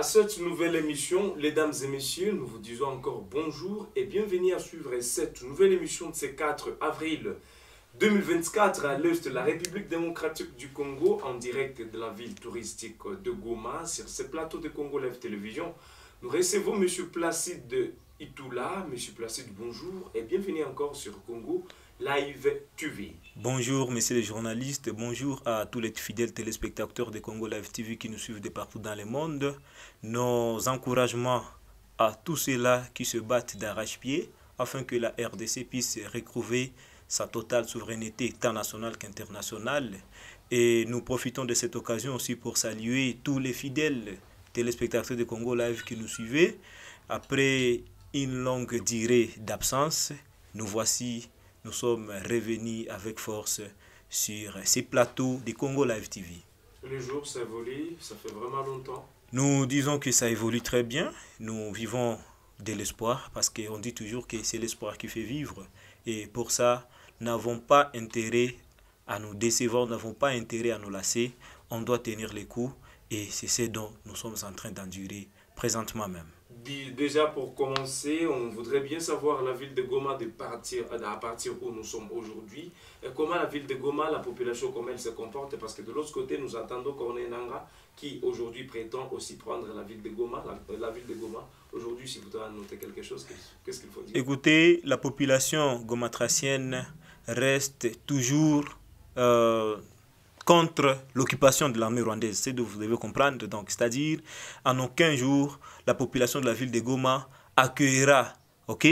À cette nouvelle émission, les dames et messieurs, nous vous disons encore bonjour et bienvenue à suivre cette nouvelle émission de ce 4 avril 2024 à l'est de la République démocratique du Congo en direct de la ville touristique de Goma sur ce plateau de Congo Live Télévision. Nous recevons M. Placide Itoula. M. Placide, bonjour et bienvenue encore sur Congo Live TV. Bonjour, messieurs les journalistes. Bonjour à tous les fidèles téléspectateurs de Congo Live TV qui nous suivent de partout dans le monde. Nos encouragements à tous ceux-là qui se battent d'arrache-pied afin que la RDC puisse retrouver sa totale souveraineté tant nationale qu'internationale. Et nous profitons de cette occasion aussi pour saluer tous les fidèles téléspectateurs de Congo Live qui nous suivaient. Après une longue durée d'absence, nous voici nous sommes revenus avec force sur ces plateaux de Congo Live TV. Les jours ça évolue, ça fait vraiment longtemps. Nous disons que ça évolue très bien. Nous vivons de l'espoir parce qu'on dit toujours que c'est l'espoir qui fait vivre. Et pour ça, n'avons pas intérêt à nous décevoir, n'avons pas intérêt à nous lasser. On doit tenir les coups et c'est ce dont nous sommes en train d'endurer présentement même. Déjà pour commencer, on voudrait bien savoir la ville de Goma de partir, euh, à partir où nous sommes aujourd'hui. Comment la ville de Goma, la population, comment elle se comporte Parce que de l'autre côté, nous entendons un Nanga qui aujourd'hui prétend aussi prendre la ville de Goma. La, euh, ville de Goma, aujourd'hui, si vous devez noter quelque chose, qu'est-ce qu'il faut dire Écoutez, la population gomatracienne reste toujours euh, contre l'occupation de l'armée rwandaise. C'est de vous devez comprendre. Donc, c'est-à-dire, en aucun jour, la population de la ville de Goma accueillera, ok,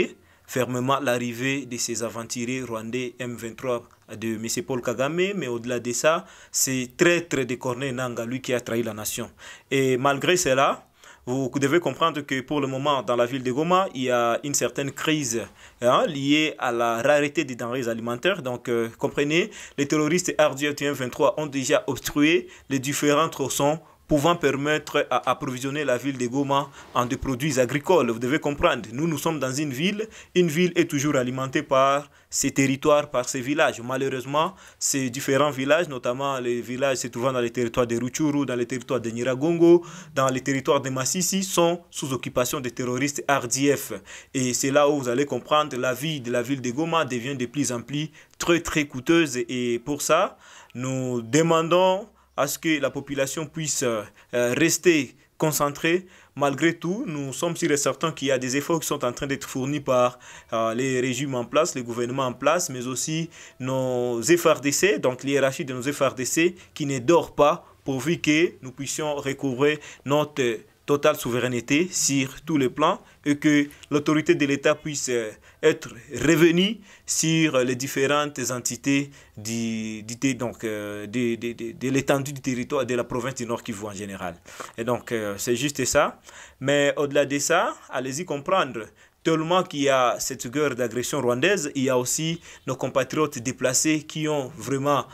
fermement l'arrivée de ces aventuriers rwandais M23 de M. Paul Kagame, mais au-delà de ça, c'est très très décorné Nanga, lui qui a trahi la nation. Et malgré cela, vous devez comprendre que pour le moment, dans la ville de Goma, il y a une certaine crise hein, liée à la rareté des denrées alimentaires. Donc, euh, comprenez, les terroristes RDF 23 e ont déjà obstrué les différents tronçons pouvant permettre à approvisionner la ville de Goma en des produits agricoles. Vous devez comprendre, nous, nous sommes dans une ville. Une ville est toujours alimentée par ses territoires, par ses villages. Malheureusement, ces différents villages, notamment les villages se trouvant dans les territoires de Ruchuru, dans les territoires de Niragongo, dans les territoires de Massissi, sont sous occupation des terroristes RDF. Et c'est là où vous allez comprendre, la vie de la ville de Goma devient de plus en plus très, très coûteuse. Et pour ça, nous demandons à ce que la population puisse euh, euh, rester concentrée. Malgré tout, nous sommes sûrs et certains qu'il y a des efforts qui sont en train d'être fournis par euh, les régimes en place, les gouvernements en place, mais aussi nos FRDC, donc l'hierarchie de nos FRDC, qui ne dort pas pourvu que nous puissions recouvrer notre totale souveraineté sur tous les plans et que l'autorité de l'État puisse euh, être revenue sur les différentes entités donc, euh, de, l'étendue du territoire de la province du Nord Kivu en général. Et donc, euh, c'est juste ça. Mais au-delà de ça, allez-y comprendre tellement qu'il y a cette guerre d'agression rwandaise, il y a aussi nos compatriotes déplacés qui ont vraiment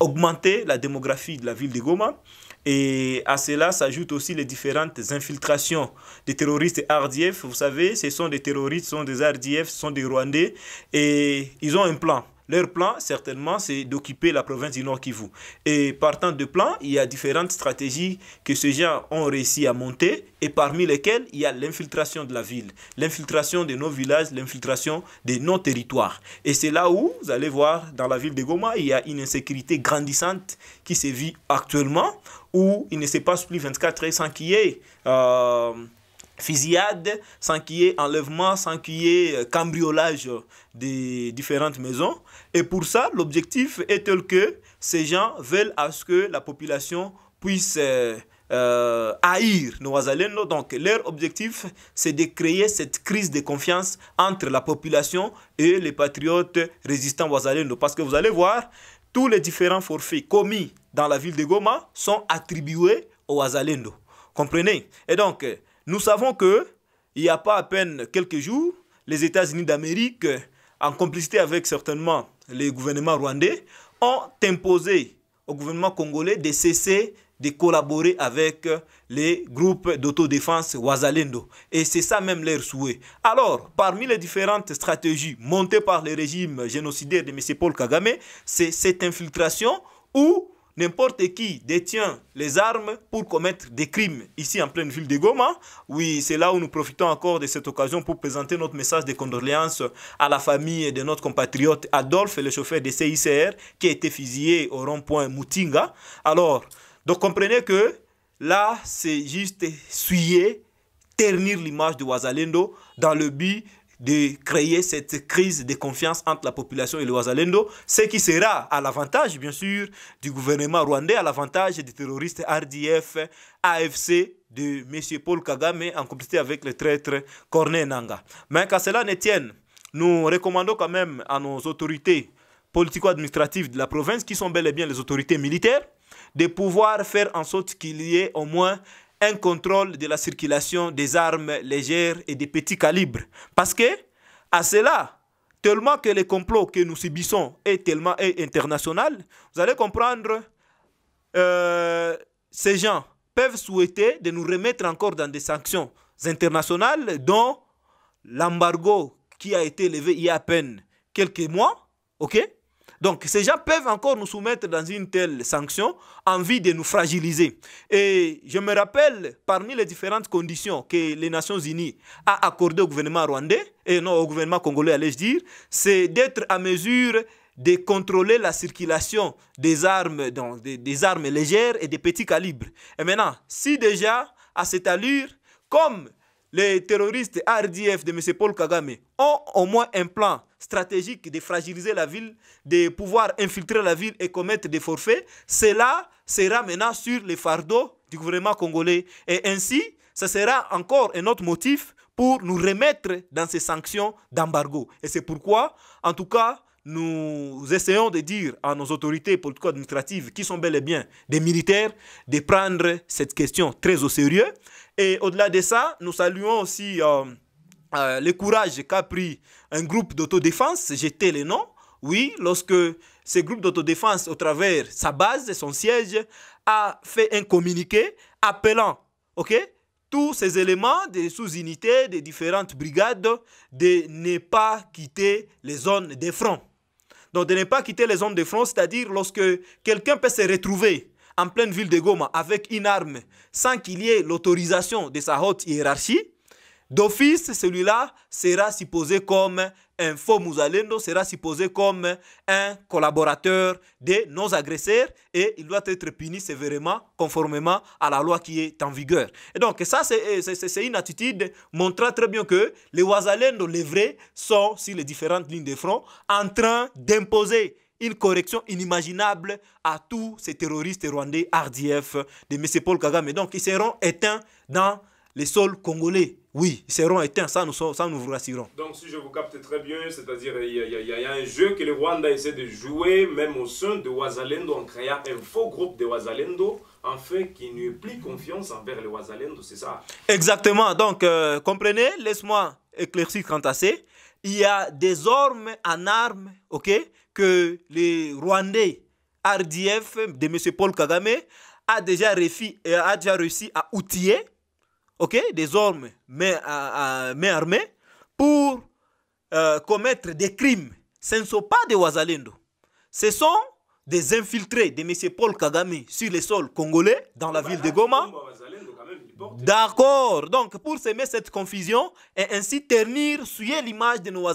augmenter la démographie de la ville de Goma. Et à cela s'ajoutent aussi les différentes infiltrations des terroristes RDF. Vous savez, ce sont des terroristes, ce sont des RDF, ce sont des Rwandais. Et ils ont un plan. Leur plan, certainement, c'est d'occuper la province du Nord Kivu. Et partant de plan, il y a différentes stratégies que ces gens ont réussi à monter, et parmi lesquelles il y a l'infiltration de la ville, l'infiltration de nos villages, l'infiltration de nos territoires. Et c'est là où, vous allez voir, dans la ville de Goma, il y a une insécurité grandissante qui se vit actuellement, où il ne se passe plus 24 heures sans qu'il y ait... Euh, fusillade, sans qu'il y ait enlèvement, sans qu'il y ait euh, cambriolage des différentes maisons. Et pour ça, l'objectif est tel que ces gens veulent à ce que la population puisse euh, euh, haïr nos haïr Donc leur objectif, c'est de créer cette crise de confiance entre la population et les patriotes résistants Noazaleno. Parce que vous allez voir, tous les différents forfaits commis dans la ville de Goma sont attribués aux Wazalendo. Comprenez Et donc, nous savons que il n'y a pas à peine quelques jours, les États-Unis d'Amérique, en complicité avec certainement les gouvernements rwandais, ont imposé au gouvernement congolais de cesser de collaborer avec les groupes d'autodéfense Wazalendo. Et c'est ça même leur souhait. Alors, parmi les différentes stratégies montées par le régime génocidaire de M. Paul Kagame, c'est cette infiltration où n'importe qui détient les armes pour commettre des crimes. Ici, en pleine ville de Goma, oui, c'est là où nous profitons encore de cette occasion pour présenter notre message de condoléances à la famille de notre compatriote Adolphe, le chauffeur de CICR, qui a été fusillé au rond-point Moutinga. Alors, donc comprenez que là, c'est juste suyer, ternir l'image de Wazalendo dans le but de créer cette crise de confiance entre la population et le Wazalendo, ce qui sera à l'avantage, bien sûr, du gouvernement rwandais, à l'avantage des terroristes RDF, AFC de M. Paul Kagame en complicité avec le traître Corneille Nanga. Mais qu'à cela ne tienne, nous recommandons quand même à nos autorités politico-administratives de la province, qui sont bel et bien les autorités militaires, de pouvoir faire en sorte qu'il y ait au moins un contrôle de la circulation des armes légères et des petits calibres. Parce que, à cela, tellement que les complots que nous subissons est tellement internationaux, international, vous allez comprendre, euh, ces gens peuvent souhaiter de nous remettre encore dans des sanctions internationales, dont l'embargo qui a été levé il y a à peine quelques mois, ok donc ces gens peuvent encore nous soumettre dans une telle sanction envie de nous fragiliser. Et je me rappelle parmi les différentes conditions que les Nations Unies a accordées au gouvernement rwandais, et non au gouvernement congolais allais-je dire, c'est d'être à mesure de contrôler la circulation des armes, donc armes légères et des petits calibres. Et maintenant, si déjà, à cette allure, comme les terroristes RDF de M. Paul Kagame ont au moins un plan stratégique de fragiliser la ville, de pouvoir infiltrer la ville et commettre des forfaits, cela sera maintenant sur les fardeaux du gouvernement congolais. Et ainsi, ce sera encore un autre motif pour nous remettre dans ces sanctions d'embargo. Et c'est pourquoi, en tout cas, nous essayons de dire à nos autorités politico-administratives, qui sont bel et bien des militaires, de prendre cette question très au sérieux. Et au-delà de ça, nous saluons aussi... Euh, euh, le courage qu'a pris un groupe d'autodéfense, j'étais le nom, oui, lorsque ce groupe d'autodéfense, au travers sa base, son siège, a fait un communiqué appelant, ok, tous ces éléments des sous-unités, des différentes brigades, de ne pas quitter les zones de front. Donc de ne pas quitter les zones de front, c'est-à-dire lorsque quelqu'un peut se retrouver en pleine ville de Goma avec une arme sans qu'il y ait l'autorisation de sa haute hiérarchie, D'office, celui-là sera supposé comme un faux Mouzalendo, sera supposé comme un collaborateur de nos agresseurs et il doit être puni sévèrement conformément à la loi qui est en vigueur. Et donc ça, euh, c'est une attitude montrant très bien que les Ouazalendo, les vrais, sont sur les différentes lignes de front en train d'imposer une correction inimaginable à tous ces terroristes rwandais RDF de M. Paul Kagame. Donc ils seront éteints dans les sols congolais. Oui, ils seront éteints, ça nous, nous vous rassurons. Donc si je vous capte très bien, c'est-à-dire il y, a un jeu que le Rwanda essaie de jouer, même au sein de Wazalendo, en créant un faux groupe de Wazalendo, en qu'il n'y ait plus confiance envers le Wazalendo, c'est ça Exactement, donc euh, comprenez, laisse-moi éclaircir quant à ça. Il y a désormais en armes ok, que les Rwandais, RDF de M. Paul Kagame, a déjà euh, a déjà réussi à outiller ok, des hommes mais euh, euh, armés, pour euh, commettre des crimes. Ce ne sont pas des Ouazalendo. Ce sont des infiltrés de M. Paul Kagame sur le sol congolais, dans la ville de Goma. D'accord. Donc, pour semer cette confusion et ainsi ternir, souiller l'image de nos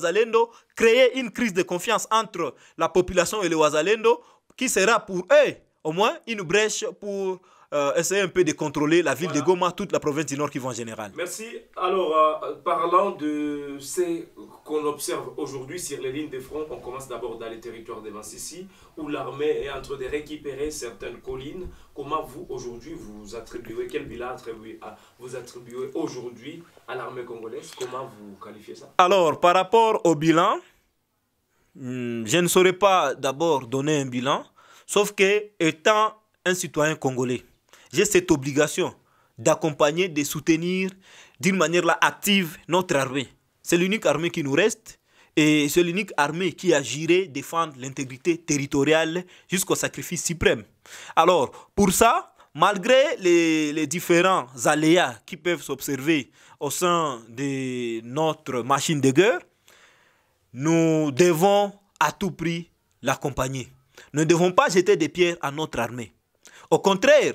créer une crise de confiance entre la population et les Ouazalendo, qui sera pour eux, au moins, une brèche pour Essayez euh, essayer un peu de contrôler la ville de Goma, toute la province du Nord qui va en général. Merci. Alors, euh, parlant de ce qu'on observe aujourd'hui sur les lignes de front, on commence d'abord dans les territoires de Massissi, où l'armée est en train de récupérer certaines collines. Comment vous, aujourd'hui, vous attribuez, quel bilan vous attribuez aujourd'hui à l'armée congolaise Comment vous qualifiez ça Alors, par rapport au bilan, hmm, je ne saurais pas d'abord donner un bilan, sauf que étant un citoyen congolais, j'ai cette obligation d'accompagner, de soutenir d'une manière là active notre armée. C'est l'unique armée qui nous reste et c'est l'unique armée qui agirait défendre l'intégrité territoriale jusqu'au sacrifice suprême. Alors, pour ça, malgré les, les différents aléas qui peuvent s'observer au sein de notre machine de guerre, nous devons à tout prix l'accompagner. Nous ne devons pas jeter des pierres à notre armée. Au contraire,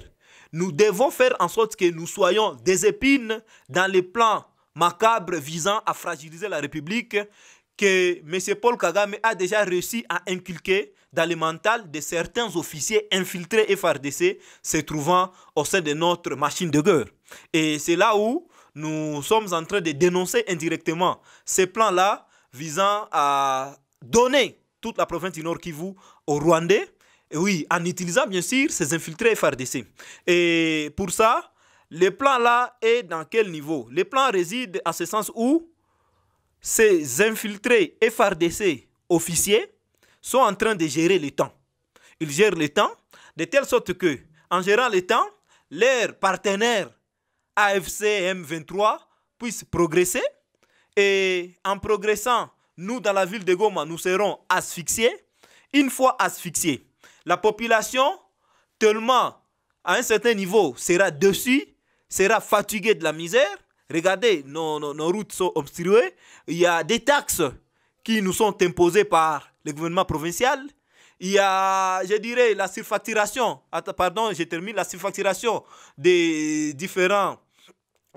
nous devons faire en sorte que nous soyons des épines dans les plans macabres visant à fragiliser la République que M. Paul Kagame a déjà réussi à inculquer dans le mental de certains officiers infiltrés et FRDC se trouvant au sein de notre machine de guerre. Et c'est là où nous sommes en train de dénoncer indirectement ces plans-là visant à donner toute la province du Nord Kivu aux Rwandais oui, en utilisant bien sûr ces infiltrés FRDC. Et pour ça, le plan là est dans quel niveau Le plan réside à ce sens où ces infiltrés FRDC officiers sont en train de gérer le temps. Ils gèrent le temps de telle sorte que, en gérant le temps, leurs partenaires AFC M23 puissent progresser. Et en progressant, nous, dans la ville de Goma, nous serons asphyxiés. Une fois asphyxiés, la population, tellement à un certain niveau, sera dessus, sera fatiguée de la misère. Regardez, nos, routes sont obstruées. Il y a des taxes qui nous sont imposées par le gouvernement provincial. Il y a, je dirais, la surfacturation, pardon, j'ai terminé, la surfacturation des différents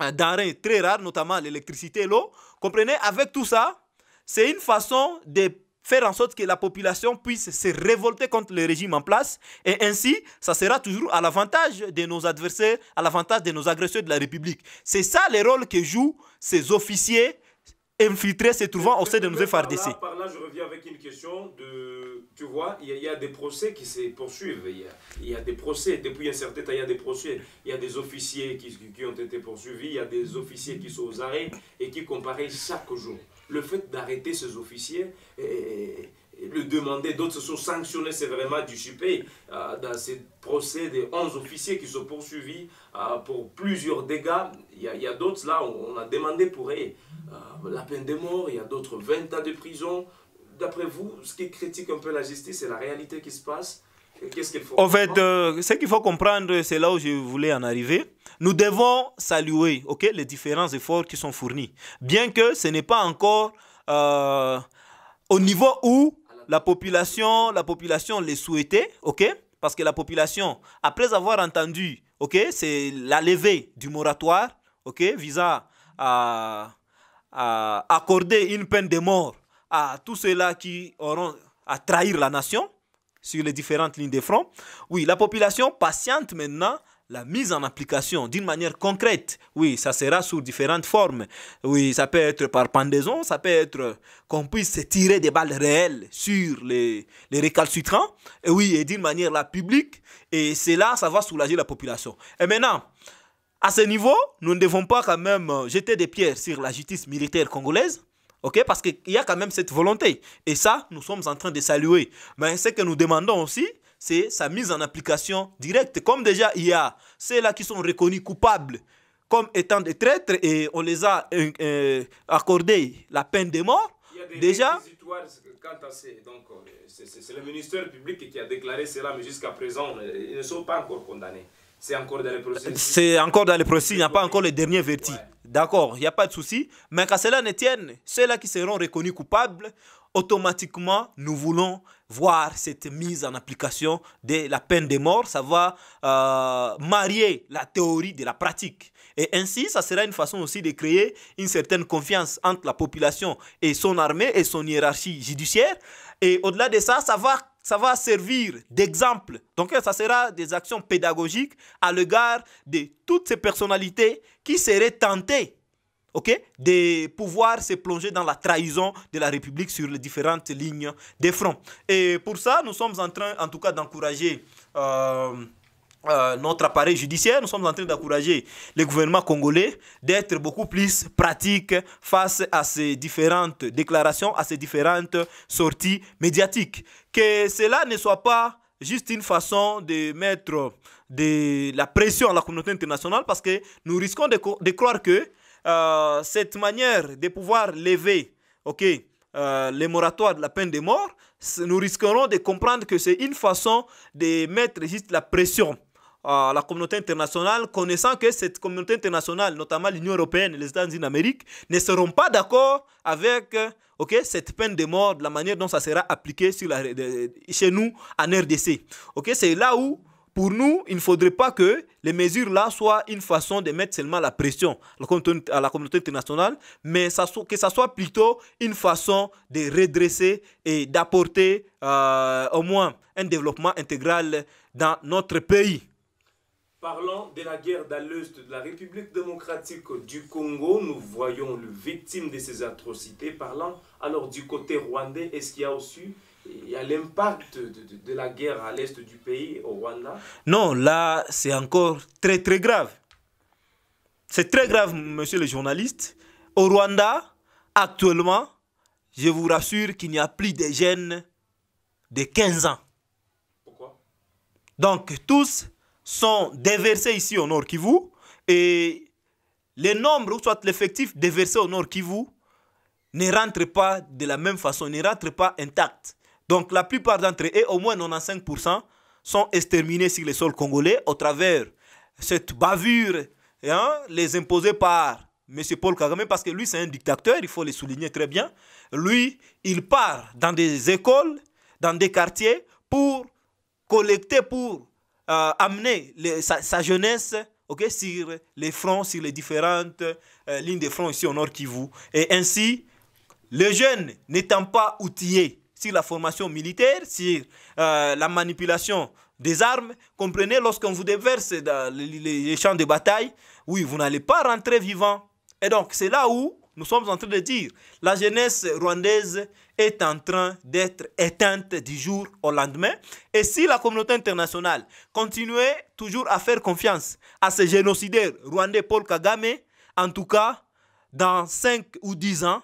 euh, denrées très rares, notamment l'électricité et l'eau. Comprenez, avec tout ça, c'est une façon de faire en sorte que la population puisse se révolter contre le régime en place. Et ainsi, ça sera toujours à l'avantage de nos adversaires, à l'avantage de nos agresseurs de la République. C'est ça le rôle que jouent ces officiers infiltrés se trouvant au sein de nos FRDC. Par, là, je reviens avec une question Tu vois, il y, a des procès qui se poursuivent. Il y, a, des procès. Depuis un certain temps, il y a des procès. Il y a des officiers qui, qui ont été poursuivis. Il y a des officiers qui sont aux arrêts et qui comparaissent chaque jour le fait d'arrêter ces officiers et, le demander, d'autres se sont sanctionnés vraiment du chupé euh, dans ces procès des 11 officiers qui sont poursuivis euh, pour plusieurs dégâts. Il y a, d'autres là, où on, a demandé pour euh, la peine de mort, il y a d'autres 20 ans de prison. D'après vous, ce qui critique un peu la justice, c'est la réalité qui se passe en fait, euh, ce qu'il faut comprendre, c'est là où je voulais en arriver. Nous devons saluer ok, les différents efforts qui sont fournis, bien que ce n'est pas encore euh, au niveau où la population, la population les souhaitait, ok Parce que la population, après avoir entendu, ok, c'est la levée du moratoire, ok, visant à, à accorder une peine de mort à tous ceux-là qui auront à trahir la nation, sur les différentes lignes de front. Oui, la population patiente maintenant la mise en application d'une manière concrète. Oui, ça sera sous différentes formes. Oui, ça peut être par pendaison, ça peut être qu'on puisse tirer des balles réelles sur les, les récalcitrants. Et oui, et d'une manière la publique. Et cela, ça va soulager la population. Et maintenant, à ce niveau, nous ne devons pas quand même jeter des pierres sur la justice militaire congolaise. Ok, parce qu'il y a quand même cette volonté. Et ça, nous sommes en train de saluer. Mais ce que nous demandons aussi, c'est sa mise en application directe. Comme déjà il y a ceux-là qui sont reconnus coupables comme étant des traîtres et on les a euh, euh, accordé la peine de mort. Il y a des déjà, euh, c'est le ministère public qui a déclaré cela, mais jusqu'à présent, ils ne sont pas encore condamnés. C'est encore dans les procès. C'est encore dans les il n'y a pas encore le dernier verdict. D'accord, il n'y a pas de souci. Mais quand cela ne tienne, ceux-là qui seront reconnus coupables, automatiquement, nous voulons voir cette mise en application de la peine de mort. Ça va euh, marier la théorie de la pratique. Et ainsi, ça sera une façon aussi de créer une certaine confiance entre la population et son armée et son hiérarchie judiciaire. Et au-delà de ça, ça va ça va servir d'exemple. Donc ça sera des actions pédagogiques à l'égard de toutes ces personnalités qui seraient tentées ok, de pouvoir se plonger dans la trahison de la République sur les différentes lignes des fronts. Et pour ça, nous sommes en train, en tout cas, d'encourager... Euh, euh, notre appareil judiciaire, nous sommes en train d'encourager le gouvernement congolais d'être beaucoup plus pratique face à ces différentes déclarations, à ces différentes sorties médiatiques que cela ne soit pas juste une façon de mettre de la pression à la communauté internationale parce que nous risquons de, croire que euh, cette manière de pouvoir lever ok, euh, les moratoires de la peine de mort, nous risquerons de comprendre que c'est une façon de mettre juste la pression à la communauté internationale, connaissant que cette communauté internationale, notamment l'Union européenne et les États-Unis d'Amérique, ne seront pas d'accord avec ok, cette peine de mort, de la manière dont ça sera appliqué sur la, chez nous en RDC. Ok, c'est là où, pour nous, il ne faudrait pas que les mesures-là soient une façon de mettre seulement la pression à la communauté internationale, mais que ça soit plutôt une façon de redresser et d'apporter euh, au moins un développement intégral dans notre pays. Parlant de la guerre l'est de la République démocratique du Congo, nous voyons le victime de ces atrocités. Parlant alors du côté rwandais, est-ce qu'il y a aussi l'impact de, de, la guerre à l'est du pays, au Rwanda Non, là, c'est encore très, très grave. C'est très grave, monsieur le journaliste. Au Rwanda, actuellement, je vous rassure qu'il n'y a plus de jeunes de 15 ans. Pourquoi Donc, tous sont déversés ici au Nord Kivu et les nombres, ou soit l'effectif déversé au Nord Kivu, ne rentre pas de la même façon, ne rentre pas intact. Donc la plupart d'entre eux, au moins 95%, sont exterminés sur le sol congolais au travers cette bavure, hein, les imposés par M. Paul Kagame, parce que lui c'est un dictateur, il faut le souligner très bien. Lui, il part dans des écoles, dans des quartiers, pour collecter, pour euh, amener sa, jeunesse sur les fronts, sur les différentes euh, lignes de front ici au Nord Kivu. Et ainsi, les jeunes n'étant pas outillés sur la formation militaire, sur euh, la manipulation des armes, comprenez, lorsqu'on vous déverse dans les champs de bataille, oui, vous n'allez pas rentrer vivant. Et donc, c'est là où nous sommes en train de dire, la jeunesse rwandaise est en train d'être éteinte du jour au lendemain. Et si la communauté internationale continuait toujours à faire confiance à ces génocidaire rwandais Paul Kagame, en tout cas, dans 5 ou 10 ans,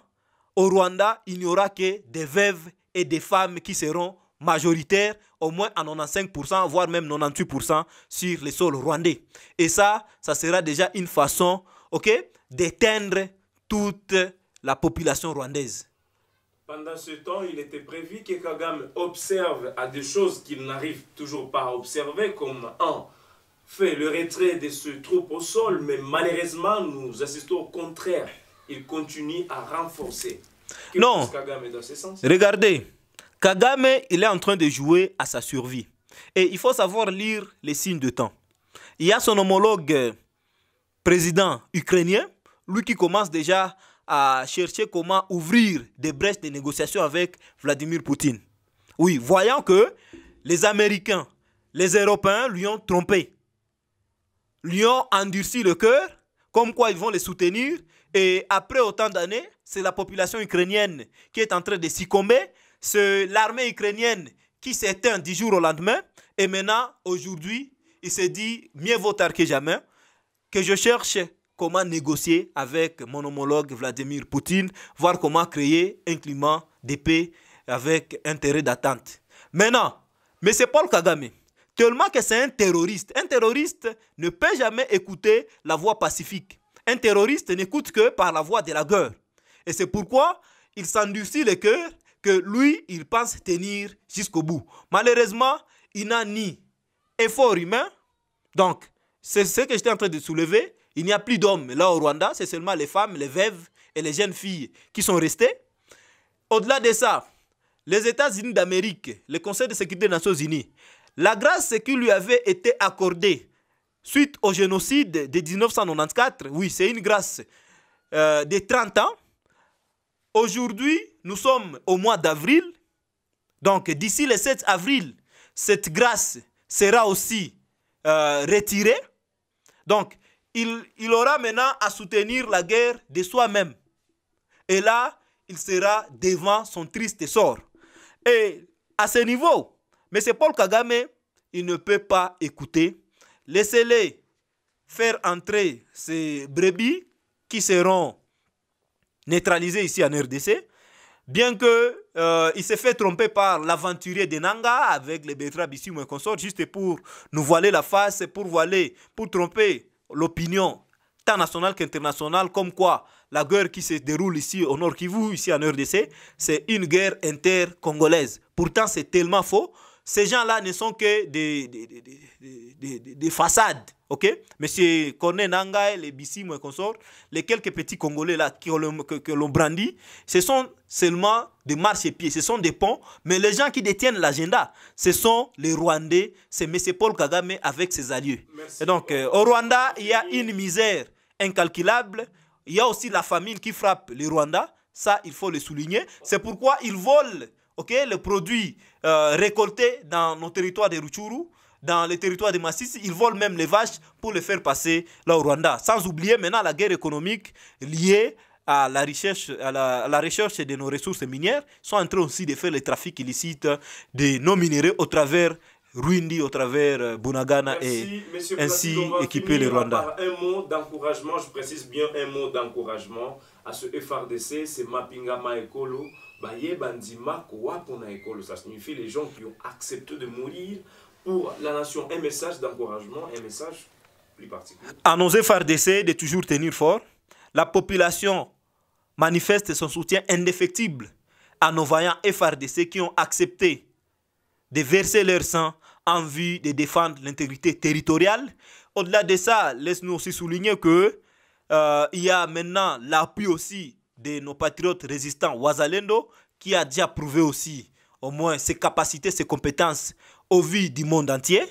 au Rwanda, il n'y aura que des veuves et des femmes qui seront majoritaires, au moins à 95%, voire même 98% sur les sols rwandais. Et ça, ça sera déjà une façon, ok, d'éteindre toute la population rwandaise. Pendant ce temps, il était prévu que Kagame observe à des choses qu'il n'arrive toujours pas à observer, comme un, fait le retrait de ce troupeau au sol, mais malheureusement, nous assistons au contraire. Il continue à renforcer. non, regardez, Kagame, il est en train de jouer à sa survie. Et il faut savoir lire les signes de temps. Il y a son homologue euh, président ukrainien lui qui commence déjà à chercher comment ouvrir des brèches de négociations avec Vladimir Poutine. Oui, voyant que les Américains, les Européens lui ont trompé, lui ont endurci le cœur, comme quoi ils vont les soutenir, et après autant d'années, c'est la population ukrainienne qui est en train de succomber, c'est l'armée ukrainienne qui s'éteint dix jours au lendemain, et maintenant, aujourd'hui, il se dit, mieux vaut tard que jamais, que je cherche comment négocier avec mon homologue Vladimir Poutine, voir comment créer un climat de paix avec intérêt d'attente. Maintenant, mais c'est Paul Kagame, tellement que c'est un terroriste. Un terroriste ne peut jamais écouter la voix pacifique. Un terroriste n'écoute que par la voix de la guerre. Et c'est pourquoi il s'endurcit le cœur que lui, il pense tenir jusqu'au bout. Malheureusement, il n'a ni effort humain, donc c'est ce que j'étais en train de soulever, il n'y a plus d'hommes. Là, au Rwanda, c'est seulement les femmes, les veuves et les jeunes filles qui sont restées. Au-delà de ça, les États-Unis d'Amérique, le Conseil de sécurité des Nations Unies, la grâce qui lui avait été accordée suite au génocide de 1994, oui, c'est une grâce euh, de 30 ans. Aujourd'hui, nous sommes au mois d'avril. Donc, d'ici le 7 avril, cette grâce sera aussi euh, retirée. Donc, il, aura maintenant à soutenir la guerre de soi-même. Et là, il sera devant son triste sort. Et à ce niveau, M. Paul Kagame, il ne peut pas écouter. Laissez-les faire entrer ces brebis qui seront neutralisées ici en RDC. Bien que euh, il s'est fait tromper par l'aventurier de Nanga avec les ici, et consorts, juste pour nous voiler la face, pour voiler, pour tromper l'opinion, tant nationale qu'internationale, comme quoi la guerre qui se déroule ici au Nord Kivu, ici en RDC, c'est une guerre inter-congolaise. Pourtant, c'est tellement faux ces gens-là ne sont que des, des, des, des, façades. OK Monsieur Corné Nangaï, les Bissim et consorts, les quelques petits Congolais là qui ont, que, l'on brandit, ce sont seulement des marchés-pieds, ce sont des ponts, mais les gens qui détiennent l'agenda, ce sont les Rwandais, c'est Monsieur Paul Kagame avec ses alliés. Et donc, euh, au Rwanda, il y a une misère incalculable, il y a aussi la famine qui frappe le Rwanda, ça, il faut le souligner. C'est pourquoi ils volent ok, le produit euh, récolté dans nos territoires de Ruchuru, dans les territoires de Massis, ils volent même les vaches pour les faire passer là au Rwanda. Sans oublier maintenant la guerre économique liée à la recherche, à la, de nos ressources minières, sont en train aussi de faire le trafic illicite de nos minéraux au travers Ruindi, au travers euh, Bunagana et ainsi équiper le Rwanda. Un mot d'encouragement, je précise bien un mot d'encouragement à ce FRDC, c'est Mapinga Maekolo ça signifie les gens qui ont accepté de mourir pour la nation un message d'encouragement un message plus particulier à nos FRDC, de toujours tenir fort la population manifeste son soutien indéfectible à nos vaillants FRDC qui ont accepté de verser leur sang en vue de défendre l'intégrité territoriale. Au-delà de ça, laisse-nous aussi souligner qu'il euh, y a maintenant l'appui aussi de nos patriotes résistants Wazalendo qui a déjà prouvé aussi au moins ses capacités, ses compétences au vu du monde entier.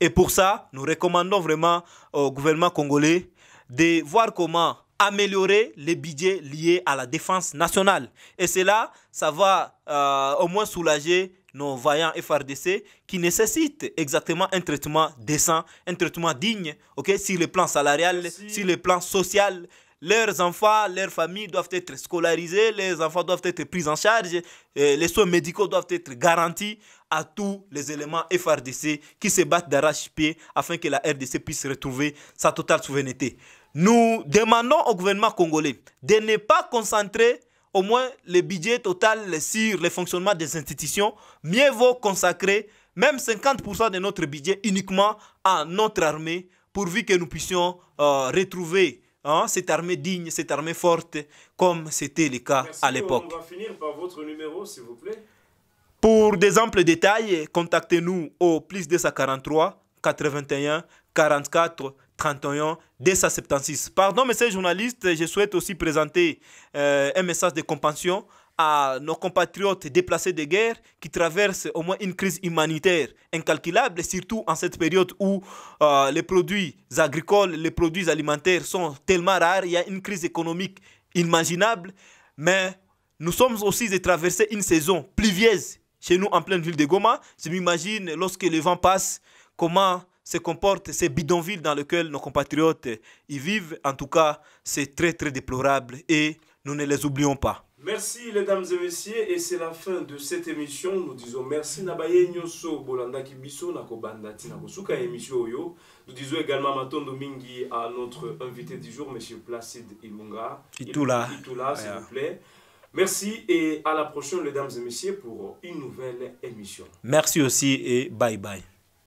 Et pour ça, nous recommandons vraiment au gouvernement congolais de voir comment améliorer les budgets liés à la défense nationale. Et cela, ça va euh, au moins soulager nos vaillants FRDC qui nécessitent exactement un traitement décent, un traitement digne, ok, sur le plan salarial, sur le plan social, leurs enfants, leurs familles doivent être scolarisés, les enfants doivent être pris en charge, les soins médicaux doivent être garantis à tous les éléments FRDC qui se battent d'arrache-pied afin que la RDC puisse retrouver sa totale souveraineté. Nous demandons au gouvernement congolais de ne pas concentrer au moins le budget total sur le fonctionnement des institutions, mieux vaut consacrer même 50% de notre budget uniquement à notre armée pourvu que nous puissions euh, retrouver Hein, cette armée digne, cette armée forte, comme c'était le cas à l'époque. Pour des amples détails, contactez-nous au plus 243 81 44 31 276. Pardon, messieurs les journalistes, je souhaite aussi présenter euh, un message de compassion à nos compatriotes déplacés de guerre qui traversent au moins une crise humanitaire incalculable, surtout en cette période où euh, les produits agricoles, les produits alimentaires sont tellement rares, il y a une crise économique imaginable mais nous sommes aussi de traverser une saison pluvieuse chez nous en pleine ville de Goma. Je m'imagine lorsque le vent passe, comment se comportent ces bidonvilles dans lesquelles nos compatriotes y vivent. En tout cas, c'est très très déplorable et nous ne les oublions pas. Merci, les dames et messieurs, et c'est la fin de cette émission. Nous disons merci Nabaye Nyoso, Bolanda Kibiso, Nakobanda Suka émission Oyo. Nous disons également Matondo Mingi à notre invité du jour, monsieur Placide Ilunga. Itula. Itula, s'il vous plaît. Merci et à la prochaine, les dames et messieurs, pour une nouvelle émission. Merci aussi et bye bye.